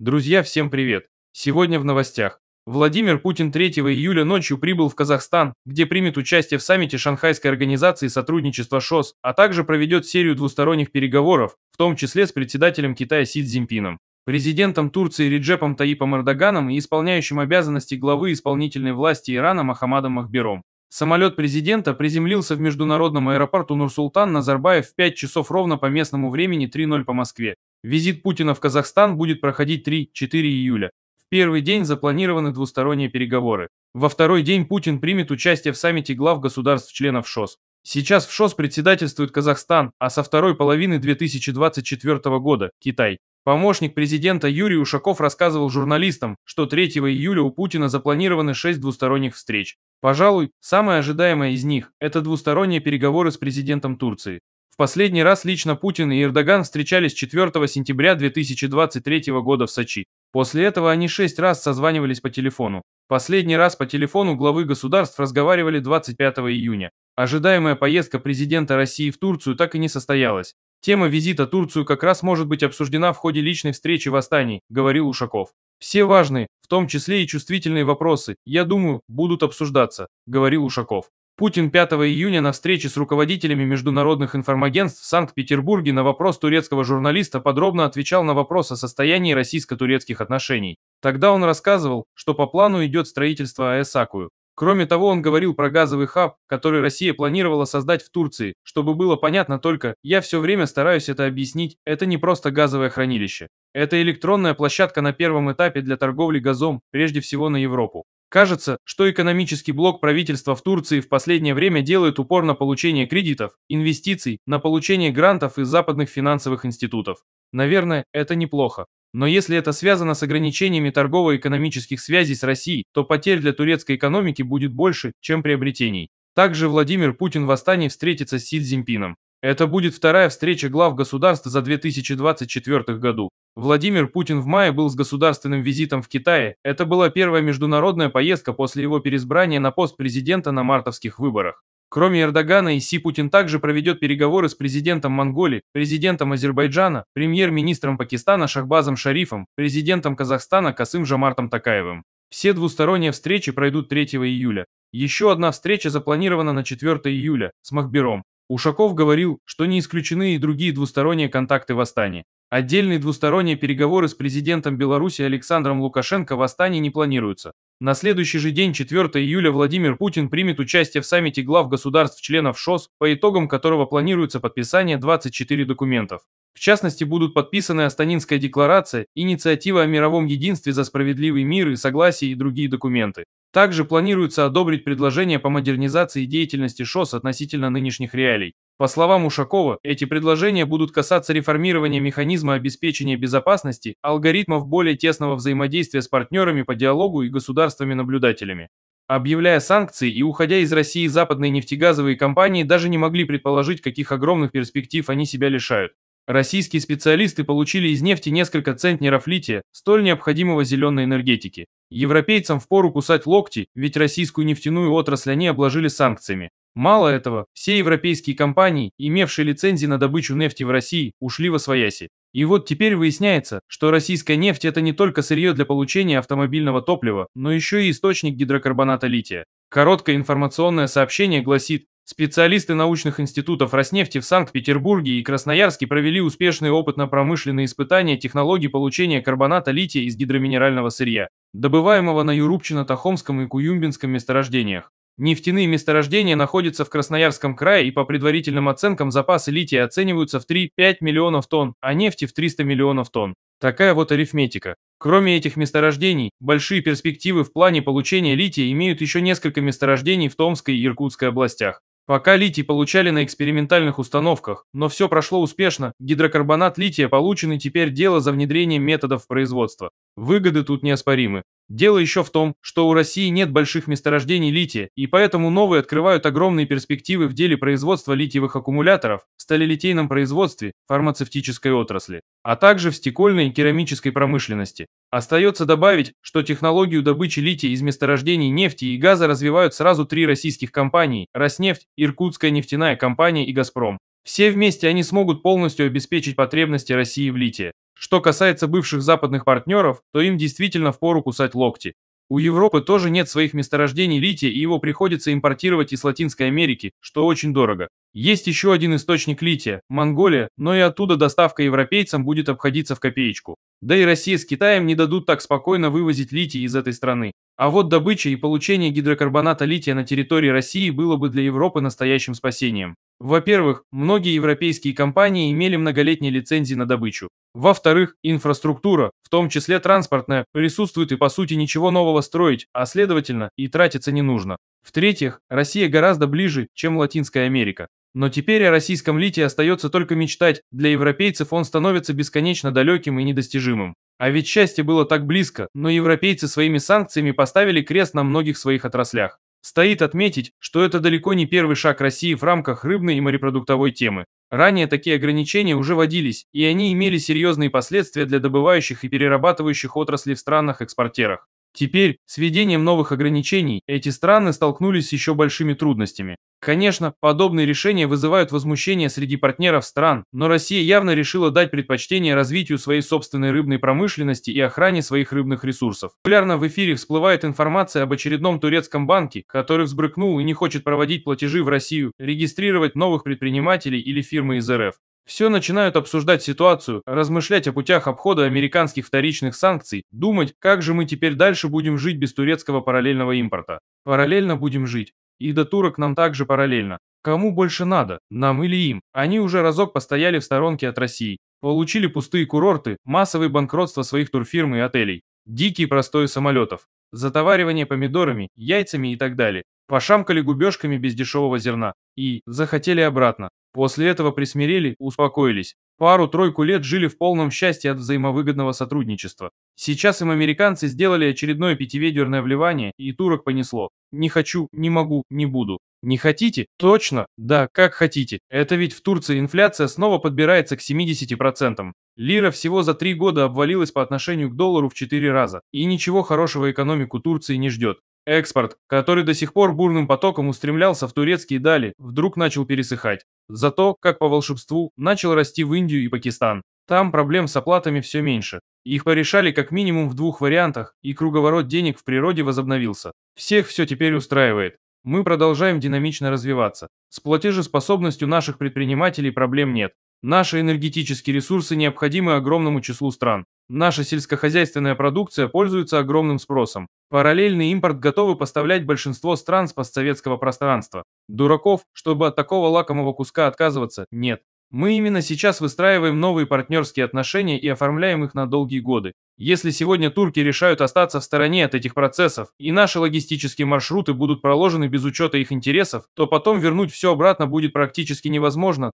Друзья, всем привет! Сегодня в новостях. Владимир Путин 3 июля ночью прибыл в Казахстан, где примет участие в саммите Шанхайской организации сотрудничества ШОС, а также проведет серию двусторонних переговоров, в том числе с председателем Китая Си Цзиньпином, президентом Турции Реджепом Таипом Эрдоганом и исполняющим обязанности главы исполнительной власти Ирана Мохаммадом Махбером. Самолет президента приземлился в международном аэропорту Нурсултан Назарбаев в 5 часов ровно по местному времени 3.0 по Москве. Визит Путина в Казахстан будет проходить 3-4 июля. В первый день запланированы двусторонние переговоры. Во второй день Путин примет участие в саммите глав государств-членов ШОС. Сейчас в ШОС председательствует Казахстан, а со второй половины 2024 года – Китай. Помощник президента Юрий Ушаков рассказывал журналистам, что 3 июля у Путина запланированы 6 двусторонних встреч. Пожалуй, самое ожидаемое из них – это двусторонние переговоры с президентом Турции последний раз лично Путин и Эрдоган встречались 4 сентября 2023 года в Сочи. После этого они шесть раз созванивались по телефону. Последний раз по телефону главы государств разговаривали 25 июня. Ожидаемая поездка президента России в Турцию так и не состоялась. Тема визита Турцию как раз может быть обсуждена в ходе личной встречи в Астане, говорил Ушаков. Все важные, в том числе и чувствительные вопросы, я думаю, будут обсуждаться, говорил Ушаков. Путин 5 июня на встрече с руководителями международных информагентств в Санкт-Петербурге на вопрос турецкого журналиста подробно отвечал на вопрос о состоянии российско-турецких отношений. Тогда он рассказывал, что по плану идет строительство АЭС Акую. Кроме того, он говорил про газовый хаб, который Россия планировала создать в Турции, чтобы было понятно только, я все время стараюсь это объяснить, это не просто газовое хранилище. Это электронная площадка на первом этапе для торговли газом, прежде всего на Европу. Кажется, что экономический блок правительства в Турции в последнее время делает упор на получение кредитов, инвестиций, на получение грантов из западных финансовых институтов. Наверное, это неплохо. Но если это связано с ограничениями торгово-экономических связей с Россией, то потерь для турецкой экономики будет больше, чем приобретений. Также Владимир Путин в Астане встретится с Си Цзиньпином. Это будет вторая встреча глав государств за 2024 году. Владимир Путин в мае был с государственным визитом в Китае. Это была первая международная поездка после его переизбрания на пост президента на мартовских выборах. Кроме Эрдогана, Иси Путин также проведет переговоры с президентом Монголии, президентом Азербайджана, премьер-министром Пакистана Шахбазом Шарифом, президентом Казахстана Касым Жамартом Такаевым. Все двусторонние встречи пройдут 3 июля. Еще одна встреча запланирована на 4 июля с Махбером. Ушаков говорил, что не исключены и другие двусторонние контакты восстания. Отдельные двусторонние переговоры с президентом Беларуси Александром Лукашенко в Астане не планируются. На следующий же день, 4 июля, Владимир Путин примет участие в саммите глав государств-членов ШОС, по итогам которого планируется подписание 24 документов. В частности, будут подписаны Астанинская декларация, инициатива о мировом единстве за справедливый мир и согласие и другие документы. Также планируется одобрить предложение по модернизации деятельности ШОС относительно нынешних реалий. По словам Ушакова, эти предложения будут касаться реформирования механизма обеспечения безопасности, алгоритмов более тесного взаимодействия с партнерами по диалогу и государствами-наблюдателями. Объявляя санкции и уходя из России западные нефтегазовые компании даже не могли предположить, каких огромных перспектив они себя лишают. Российские специалисты получили из нефти несколько центнеров лития, столь необходимого зеленой энергетики. Европейцам впору кусать локти, ведь российскую нефтяную отрасль они обложили санкциями. Мало этого, все европейские компании, имевшие лицензии на добычу нефти в России, ушли во свояси. И вот теперь выясняется, что российская нефть это не только сырье для получения автомобильного топлива, но еще и источник гидрокарбоната лития. Короткое информационное сообщение гласит, специалисты научных институтов Роснефти в Санкт-Петербурге и Красноярске провели успешные опытно-промышленные испытания технологий получения карбоната лития из гидроминерального сырья, добываемого на Юрупчино-Тахомском и Куюмбинском месторождениях. Нефтяные месторождения находятся в Красноярском крае и по предварительным оценкам запасы лития оцениваются в 3-5 миллионов тонн, а нефти в 300 миллионов тонн. Такая вот арифметика. Кроме этих месторождений, большие перспективы в плане получения лития имеют еще несколько месторождений в Томской и Иркутской областях. Пока литий получали на экспериментальных установках, но все прошло успешно, гидрокарбонат лития получен и теперь дело за внедрением методов производства. Выгоды тут неоспоримы. Дело еще в том, что у России нет больших месторождений лития, и поэтому новые открывают огромные перспективы в деле производства литиевых аккумуляторов, в сталелитейном производстве, фармацевтической отрасли, а также в стекольной и керамической промышленности. Остается добавить, что технологию добычи лития из месторождений нефти и газа развивают сразу три российских компании – «Роснефть», «Иркутская нефтяная компания» и «Газпром». Все вместе они смогут полностью обеспечить потребности России в литии. Что касается бывших западных партнеров, то им действительно впору кусать локти. У Европы тоже нет своих месторождений лития, и его приходится импортировать из Латинской Америки, что очень дорого. Есть еще один источник лития – Монголия, но и оттуда доставка европейцам будет обходиться в копеечку. Да и Россия с Китаем не дадут так спокойно вывозить литий из этой страны. А вот добыча и получение гидрокарбоната лития на территории России было бы для Европы настоящим спасением. Во-первых, многие европейские компании имели многолетние лицензии на добычу. Во-вторых, инфраструктура, в том числе транспортная, присутствует и по сути ничего нового строить, а следовательно и тратиться не нужно. В-третьих, Россия гораздо ближе, чем Латинская Америка. Но теперь о российском лите остается только мечтать, для европейцев он становится бесконечно далеким и недостижимым. А ведь счастье было так близко, но европейцы своими санкциями поставили крест на многих своих отраслях. Стоит отметить, что это далеко не первый шаг России в рамках рыбной и морепродуктовой темы. Ранее такие ограничения уже вводились, и они имели серьезные последствия для добывающих и перерабатывающих отраслей в странах-экспортерах. Теперь, с введением новых ограничений, эти страны столкнулись с еще большими трудностями. Конечно, подобные решения вызывают возмущение среди партнеров стран, но Россия явно решила дать предпочтение развитию своей собственной рыбной промышленности и охране своих рыбных ресурсов. Популярно в эфире всплывает информация об очередном турецком банке, который взбрыкнул и не хочет проводить платежи в Россию, регистрировать новых предпринимателей или фирмы из РФ. Все начинают обсуждать ситуацию, размышлять о путях обхода американских вторичных санкций, думать, как же мы теперь дальше будем жить без турецкого параллельного импорта. Параллельно будем жить. И до турок нам также параллельно. Кому больше надо, нам или им? Они уже разок постояли в сторонке от России, получили пустые курорты, массовые банкротства своих турфирм и отелей, дикий простой самолетов, затоваривание помидорами, яйцами и так далее, пошамкали губежками без дешевого зерна и захотели обратно. После этого присмирели, успокоились. Пару-тройку лет жили в полном счастье от взаимовыгодного сотрудничества. Сейчас им американцы сделали очередное пятиведерное вливание, и турок понесло. Не хочу, не могу, не буду. Не хотите? Точно? Да, как хотите. Это ведь в Турции инфляция снова подбирается к 70%. Лира всего за три года обвалилась по отношению к доллару в 4 раза. И ничего хорошего экономику Турции не ждет. Экспорт, который до сих пор бурным потоком устремлялся в турецкие дали, вдруг начал пересыхать. Зато, как по волшебству, начал расти в Индию и Пакистан. Там проблем с оплатами все меньше. Их порешали как минимум в двух вариантах, и круговорот денег в природе возобновился. Всех все теперь устраивает. Мы продолжаем динамично развиваться. С платежеспособностью наших предпринимателей проблем нет. Наши энергетические ресурсы необходимы огромному числу стран. Наша сельскохозяйственная продукция пользуется огромным спросом. Параллельный импорт готовы поставлять большинство стран с постсоветского пространства. Дураков, чтобы от такого лакомого куска отказываться, нет. Мы именно сейчас выстраиваем новые партнерские отношения и оформляем их на долгие годы. Если сегодня турки решают остаться в стороне от этих процессов, и наши логистические маршруты будут проложены без учета их интересов, то потом вернуть все обратно будет практически невозможно,